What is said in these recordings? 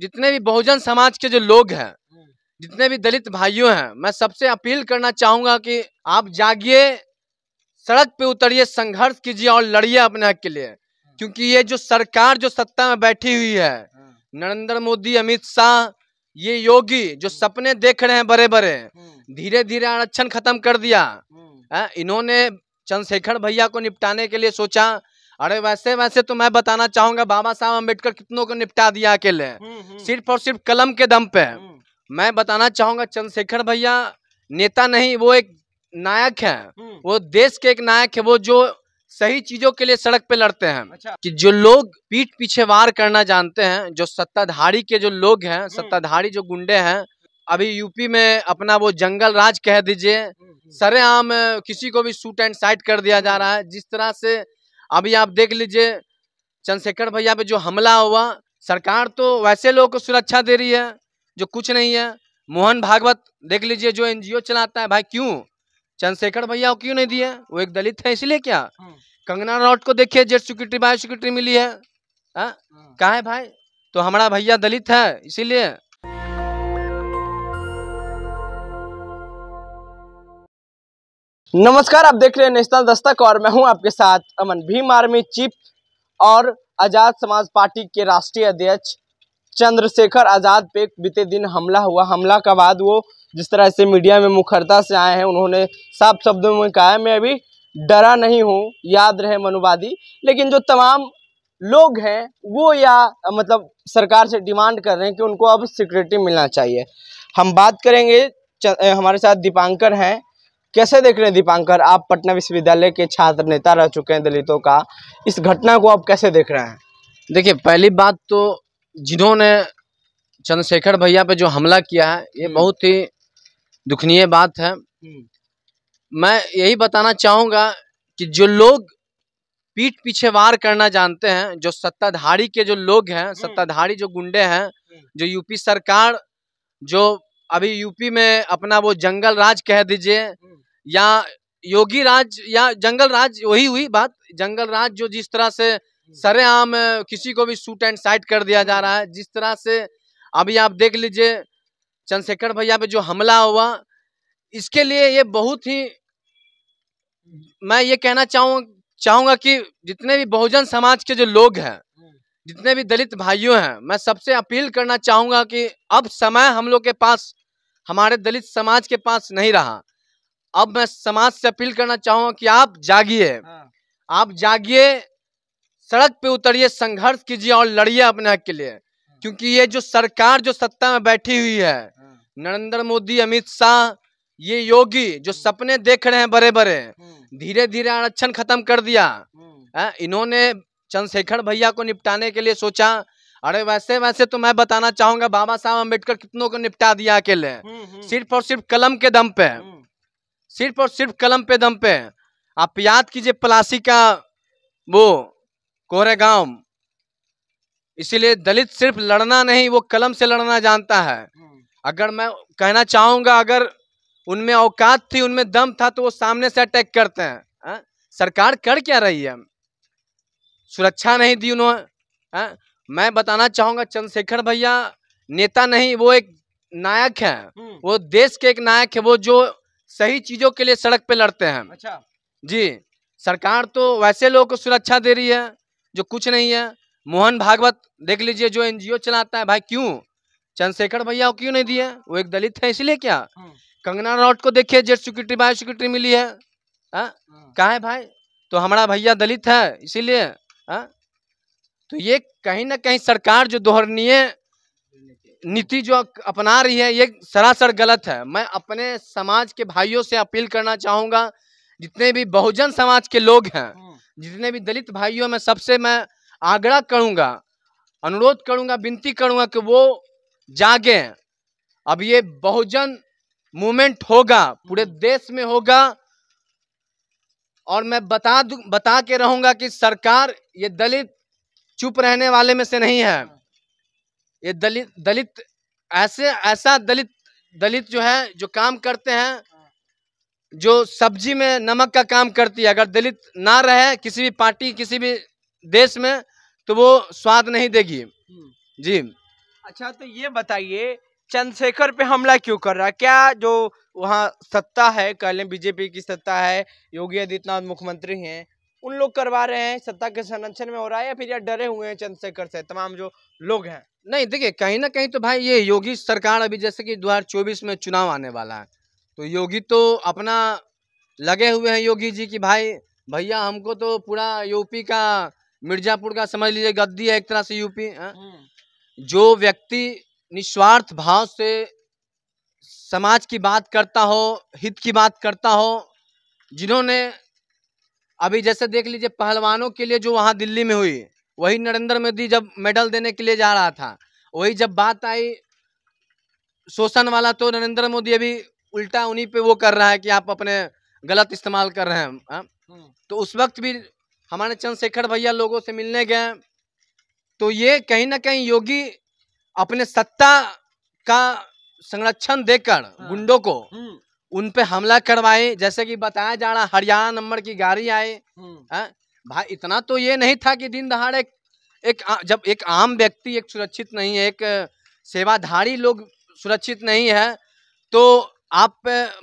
जितने भी बहुजन समाज के जो लोग हैं हम्म। जितने भी दलित भाइयों हैं मैं सबसे अपील करना चाहूंगा कि आप जागिए सड़क पे उतरिए संघर्ष कीजिए और लड़िए अपने हक के लिए हम्म। क्योंकि ये जो सरकार जो सत्ता में बैठी हुई है हम्म। नरेंद्र मोदी अमित शाह ये योगी जो सपने देख रहे हैं बड़े बड़े धीरे धीरे आरक्षण खत्म कर दिया इन्होंने चंद्रशेखर भैया को निपटाने के लिए सोचा अरे वैसे वैसे तो मैं बताना चाहूंगा बाबा साहब अम्बेडकर कितनों को निपटा दिया अकेले हम्म, हम्म। सिर्फ और सिर्फ कलम के दम पे हम्म। मैं बताना चाहूंगा चंद्रशेखर भैया नेता नहीं वो एक नायक है वो देश के एक नायक है वो जो सही चीजों के लिए सड़क पे लड़ते हैं अच्छा। कि जो लोग पीठ पीछे वार करना जानते हैं जो सत्ताधारी के जो लोग हैं सत्ताधारी जो गुंडे हैं अभी यूपी में अपना वो जंगल राज कह दीजिए सरेआम किसी को भी सूट एंड साइड कर दिया जा रहा है जिस तरह से अभी आप देख लीजिए चंद्रशेखर भैया पे जो हमला हुआ सरकार तो वैसे लोगों को सुरक्षा दे रही है जो कुछ नहीं है मोहन भागवत देख लीजिए जो एनजीओ चलाता है भाई क्यों चंद्रशेखर भैया को क्यों नहीं दिए वो एक दलित है इसलिए क्या हाँ। कंगना रोड को देखिए जेट सिक्योरिटी बायो सिक्योरिटी मिली है हाँ? हाँ। कहा है भाई तो हमारा भैया दलित है इसीलिए नमस्कार आप देख रहे हैं नेशनल दस्तक और मैं हूं आपके साथ अमन भीम आर्मी चीफ और आज़ाद समाज पार्टी के राष्ट्रीय अध्यक्ष चंद्रशेखर आज़ाद पे बीते दिन हमला हुआ हमला के बाद वो जिस तरह से मीडिया में मुखरता से आए हैं उन्होंने साफ शब्दों में कहा है मैं अभी डरा नहीं हूँ याद रहे मनुवादी लेकिन जो तमाम लोग हैं वो या मतलब सरकार से डिमांड कर रहे हैं कि उनको अब सिक्योरिटी मिलना चाहिए हम बात करेंगे हमारे साथ दीपांकर हैं कैसे देख रहे हैं दीपांकर आप पटना विश्वविद्यालय के छात्र नेता रह चुके हैं दलितों का इस घटना को आप कैसे देख रहे हैं देखिए पहली बात तो जिन्होंने चंद्रशेखर भैया पे जो हमला किया है ये हम्म। बहुत ही दुखनीय बात है हम्म। मैं यही बताना चाहूँगा कि जो लोग पीठ पीछे वार करना जानते हैं जो सत्ताधारी के जो लोग हैं हम्म। सत्ताधारी जो गुंडे हैं जो यूपी सरकार जो अभी यूपी में अपना वो जंगल राज कह दीजिए या योगी राज या जंगल राज वही हुई बात जंगल राज जो जिस तरह से सरेआम किसी को भी सूट एंड साइट कर दिया जा रहा है जिस तरह से अभी आप देख लीजिए चंद्रशेखर भैया पे जो हमला हुआ इसके लिए ये बहुत ही मैं ये कहना चाहूँ चाहूँगा कि जितने भी बहुजन समाज के जो लोग हैं जितने भी दलित भाइयों हैं मैं सबसे अपील करना चाहूँगा कि अब समय हम लोग के पास हमारे दलित समाज के पास नहीं रहा अब मैं समाज से अपील करना चाहूँगा कि आप जागिए हाँ। आप जागिए सड़क पे उतरिए संघर्ष कीजिए और लड़िए अपने हक के लिए क्योंकि ये जो सरकार जो सत्ता में बैठी हुई है हाँ। नरेंद्र मोदी अमित शाह ये योगी जो हम्म। सपने देख रहे हैं बड़े बड़े हम्म। धीरे धीरे आरक्षण खत्म कर दिया हम्म। हाँ, इन्होंने चंद्रशेखर भैया को निपटाने के लिए सोचा अरे वैसे वैसे तो मैं बताना चाहूंगा बाबा साहब अम्बेडकर कितनों को निपटा दिया अकेले हम्म, हम्म। सिर्फ और सिर्फ कलम के दम पे हम्म। सिर्फ और सिर्फ कलम पे दम पे आप याद कीजिए पलासी का वो कोरेगांव इसीलिए दलित सिर्फ लड़ना नहीं वो कलम से लड़ना जानता है अगर मैं कहना चाहूंगा अगर उनमें औकात थी उनमें दम था तो वो सामने से अटैक करते हैं हाँ? सरकार कर क्या रही है सुरक्षा नहीं दी उन्होंने हाँ? मैं बताना चाहूँगा चंद्रशेखर भैया नेता नहीं वो एक नायक है हम्म। वो देश के एक नायक है वो जो सही चीजों के लिए सड़क पे लड़ते हैं अच्छा जी सरकार तो वैसे लोगों को सुरक्षा दे रही है जो कुछ नहीं है मोहन भागवत देख लीजिए जो एनजीओ चलाता है भाई क्यों चंद्रशेखर भैया को क्यों नहीं दिए वो एक दलित है इसलिए क्या हम्म। कंगना राउत को देखिए जेट सिक्योरिटी बायो सिक्योरिटी मिली है हाँ? हाँ। कहा है भाई तो हमारा भैया दलित है इसीलिए आ? हाँ? तो ये कहीं ना कहीं सरकार जो दोहरणीय नीति जो अपना रही है ये सरासर गलत है मैं अपने समाज के भाइयों से अपील करना चाहूँगा जितने भी बहुजन समाज के लोग हैं हम्म। जितने भी दलित भाइयों में सबसे मैं आग्रह करूँगा अनुरोध करूँगा विनती करूँगा कि वो जागे अब ये बहुजन मूवमेंट होगा पूरे हम्म। देश में होगा और मैं बता दू बता के रहूँगा कि सरकार ये दलित चुप रहने वाले में से नहीं है ये दलित दलित ऐसे ऐसा दलित दलित जो है जो काम करते हैं जो सब्जी में नमक का काम करती है अगर दलित ना रहे किसी भी पार्टी किसी भी देश में तो वो स्वाद नहीं देगी हम्म। जी अच्छा तो ये बताइए चंद्रशेखर पे हमला क्यों कर रहा है क्या जो वहाँ सत्ता है कह लें बीजेपी की सत्ता है योगी आदित्यनाथ मुख्यमंत्री हैं उन लोग करवा रहे हैं सत्ता के संरक्षण में हो रहा है या फिर यार डरे हुए हैं चंद्रशेखर से तमाम जो लोग हैं नहीं देखिए कहीं ना कहीं तो भाई ये योगी सरकार अभी जैसे कि दो में चुनाव आने वाला है तो योगी तो अपना लगे हुए हैं योगी जी की भाई भैया हमको तो पूरा यूपी का मिर्जापुर का समझ लीजिए गद्दी है एक तरह से यूपी हाँ? हम्म। जो व्यक्ति निस्वार्थ भाव से समाज की बात करता हो हित की बात करता हो जिन्होंने अभी जैसे देख लीजिए पहलवानों के लिए जो वहाँ दिल्ली में हुई वही नरेंद्र मोदी जब मेडल देने के लिए जा रहा था वही जब बात आई शोषण वाला तो नरेंद्र मोदी अभी उल्टा उन्हीं पे वो कर रहा है कि आप अपने गलत इस्तेमाल कर रहे हैं आ? हाँ? हम्म। तो उस वक्त भी हमारे चंद्रशेखर भैया लोगों से मिलने गए तो ये कहीं ना कहीं योगी अपने सत्ता का संरक्षण देकर हाँ। गुंडों को हम्म। उन पे हमला करवाए जैसे कि बताया जा रहा हरियाणा नंबर की गाड़ी आए हम्म। हाँ, भाई इतना तो ये नहीं था कि दिन दहाड़े एक जब एक आम व्यक्ति एक सुरक्षित नहीं है एक सेवाधारी लोग सुरक्षित नहीं है तो आप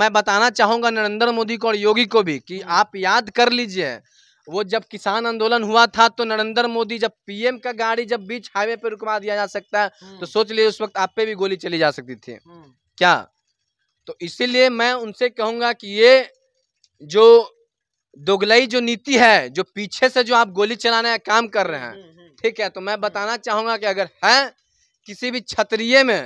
मैं बताना चाहूँगा नरेंद्र मोदी को और योगी को भी कि हम्म। आप याद कर लीजिए वो जब किसान आंदोलन हुआ था तो नरेंद्र मोदी जब पीएम का गाड़ी जब बीच हाईवे पर रुकवा दिया जा सकता है तो हम्म। सोच लीजिए उस वक्त आप पे भी गोली चली जा सकती थी क्या तो इसीलिए मैं उनसे कहूंगा कि ये जो दोगलई जो नीति है जो पीछे से जो आप गोली चलाने का काम कर रहे हैं हम्म, हम्म। ठीक है तो मैं बताना चाहूंगा कि अगर है किसी भी क्षत्रिय में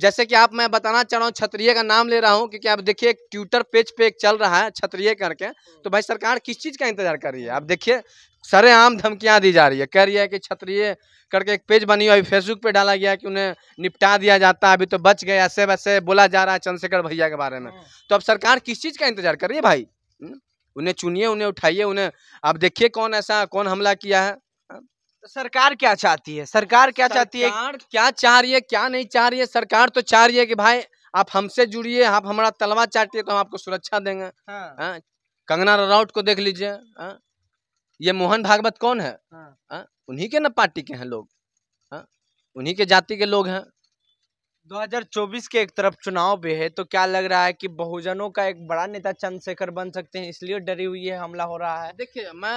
जैसे कि आप मैं बताना चाह रहा हूँ क्षत्रिय का नाम ले रहा हूँ क्योंकि आप देखिए एक ट्विटर पेज पे एक चल रहा है क्षत्रिय करके तो भाई सरकार किस चीज़ का इंतजार कर रही है आप देखिए आम धमकियाँ दी जा रही है कह रही है कि क्षत्रिय करके एक पेज बनी हुई अभी फेसबुक पे डाला गया कि उन्हें निपटा दिया जाता है अभी तो बच गए ऐसे वैसे बोला जा रहा है चंद्रशेखर भैया के बारे में हाँ। तो अब सरकार किस चीज़ का इंतजार कर रही है भाई हम्म? उन्हें चुनिए उन्हें उठाइए उन्हें आप देखिए कौन ऐसा कौन हमला किया है तो सरकार क्या चाहती है सरकार क्या सरकार चाहती है क्या चाह रही है क्या नहीं चाह रही है सरकार तो चाह रही है कि भाई आप हमसे जुड़िए आप हमारा तलवा चाटिए तो हम आपको सुरक्षा देंगे हाँ। हाँ, कंगना रनौट को देख लीजिए हाँ। ये मोहन भागवत कौन है उन्ही उन्हीं के ना पार्टी के हैं लोग उन्ही उन्हीं के जाति के लोग हैं 2024 के एक तरफ चुनाव भी है तो क्या लग रहा है कि बहुजनों का एक बड़ा नेता चंद्रशेखर बन सकते हैं इसलिए डरी हुई है हमला हो रहा है देखिए मैं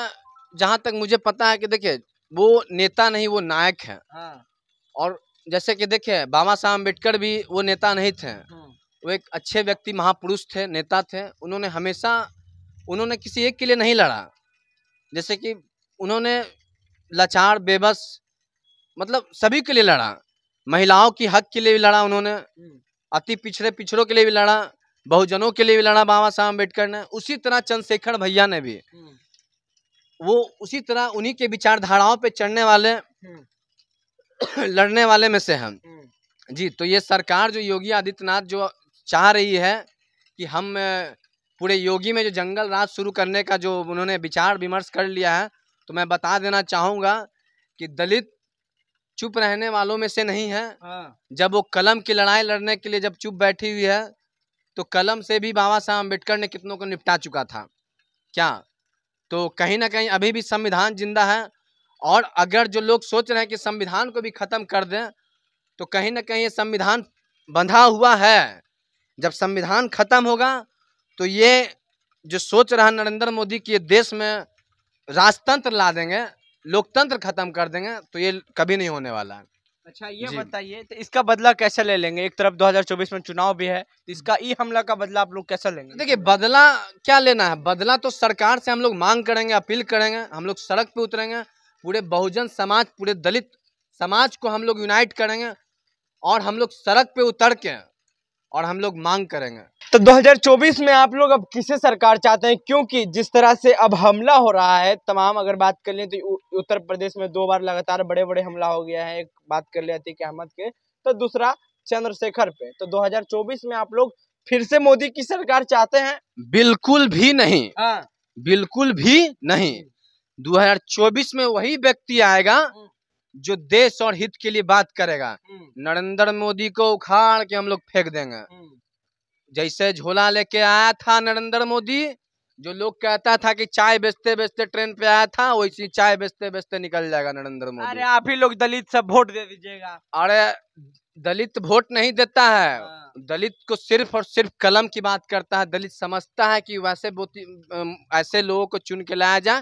जहाँ तक मुझे पता है कि देखिए वो नेता नहीं वो नायक है हाँ। और जैसे कि देखिए बाबा साहब अम्बेडकर भी वो नेता नहीं थे हाँ। वो एक अच्छे व्यक्ति महापुरुष थे नेता थे उन्होंने हमेशा उन्होंने किसी एक के लिए नहीं लड़ा जैसे कि उन्होंने लाचार बेबस मतलब सभी के लिए लड़ा महिलाओं की हक के लिए भी लड़ा उन्होंने हम्म। अति पिछड़े पिछड़ों के लिए भी लड़ा बहुजनों के लिए भी लड़ा बाबा साहब अम्बेडकर ने उसी तरह चंद्रशेखर भैया ने भी हम्म। वो उसी तरह उन्हीं के विचारधाराओं पे चढ़ने वाले हम्म। लड़ने वाले में से हैं हम्म। जी तो ये सरकार जो योगी आदित्यनाथ जो चाह रही है कि हम पूरे योगी में जो जंगल राज शुरू करने का जो उन्होंने विचार विमर्श कर लिया है तो मैं बता देना चाहूँगा कि दलित चुप रहने वालों में से नहीं है हाँ। जब वो कलम की लड़ाई लड़ने के लिए जब चुप बैठी हुई है तो कलम से भी बाबा साहब अम्बेडकर ने कितनों को निपटा चुका था क्या तो कहीं ना कहीं अभी भी संविधान जिंदा है और अगर जो लोग सोच रहे हैं कि संविधान को भी ख़त्म कर दें तो कहीं ना कहीं ये संविधान बंधा हुआ है जब संविधान ख़त्म होगा तो ये जो सोच रहा नरेंद्र मोदी कि ये देश में राजतंत्र ला देंगे लोकतंत्र ख़त्म कर देंगे तो ये कभी नहीं होने वाला है अच्छा ये बताइए तो इसका बदला कैसे ले लेंगे एक तरफ 2024 में चुनाव भी है तो इसका ई हमला का बदला आप लोग कैसे लेंगे देखिए बदला क्या लेना है बदला तो सरकार से हम लोग मांग करेंगे अपील करेंगे हम लोग सड़क पे उतरेंगे पूरे बहुजन समाज पूरे दलित समाज को हम लोग यूनाइट करेंगे और हम लोग सड़क पे उतर के और हम लोग मांग करेंगे तो 2024 में आप लोग अब किसे सरकार चाहते हैं क्योंकि जिस तरह से अब हमला हो रहा है तमाम अगर बात कर लें तो उत्तर प्रदेश में दो बार लगातार बड़े बड़े हमला हो गया है एक बात कर लिया अतीक अहमद के तो दूसरा चंद्रशेखर पे तो 2024 में आप लोग फिर से मोदी की सरकार चाहते हैं बिल्कुल भी नहीं हाँ। बिल्कुल भी नहीं 2024 में वही व्यक्ति आएगा हम्म। जो देश और हित के लिए बात करेगा हम्म। नरेंद्र मोदी को उखाड़ के हम लोग फेंक देंगे हम्म। जैसे झोला लेके आया था नरेंद्र मोदी जो लोग कहता था कि चाय बेचते बेचते ट्रेन पे आया था वैसी चाय बेचते बेचते निकल जाएगा नरेंद्र मोदी अरे आप ही लोग दलित सब वोट दे दीजिएगा अरे दलित वोट नहीं देता है हाँ। दलित को सिर्फ और सिर्फ कलम की बात करता है दलित समझता है कि वैसे ऐसे लोगों को चुन के लाया जाए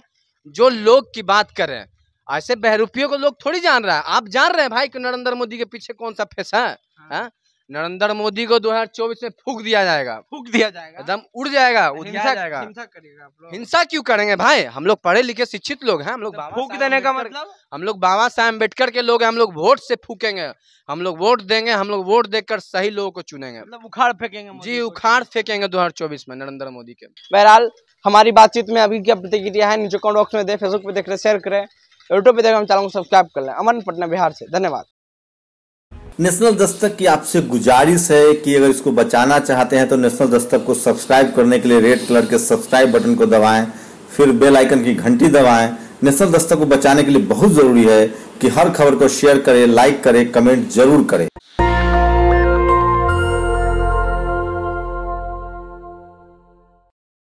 जो लोग की बात करें ऐसे बहरूपियों को लोग थोड़ी जान रहा है आप जान रहे हैं भाई कि नरेंद्र मोदी के पीछे कौन सा फेस है हाँ।, हाँ। नरेंद्र मोदी को 2024 में फूक दिया जाएगा फूक दिया जाएगा एकदम उड़ जाएगा हिंसा हिंसा करेगा हिंसा क्यों करेंगे भाई हम लोग पढ़े लिखे शिक्षित लोग हैं हम लोग तो फूक देने का मतलब हम लोग बाबा साहेब अम्बेडकर के लोग हैं हम लोग वोट से फूकेंगे हम लोग वोट देंगे हम लोग वोट देकर सही लोगों को चुनेंगे मतलब उखाड़ फेंकेंगे जी उखाड़ फेंकेंगे चौबीस में नरेंद्र मोदी के बहरहाल हमारी बातचीत में अभी क्या प्रतिक्रिया है नीचे कमेंट बॉक्स में दे फेसबुक पे देख रहे शेयर करें यूट्यूब पर देखकर हम चैनल को सब्सक्राइब कर लें अमन पटना बिहार से धन्यवाद नेशनल दस्तक की आपसे गुजारिश है कि अगर इसको बचाना चाहते हैं तो नेशनल दस्तक को सब्सक्राइब करने के लिए रेड कलर के सब्सक्राइब बटन को दबाएं फिर बेल आइकन की घंटी दबाएं नेशनल दस्तक को बचाने के लिए बहुत ज़रूरी है कि हर खबर को शेयर करें लाइक करें कमेंट जरूर करें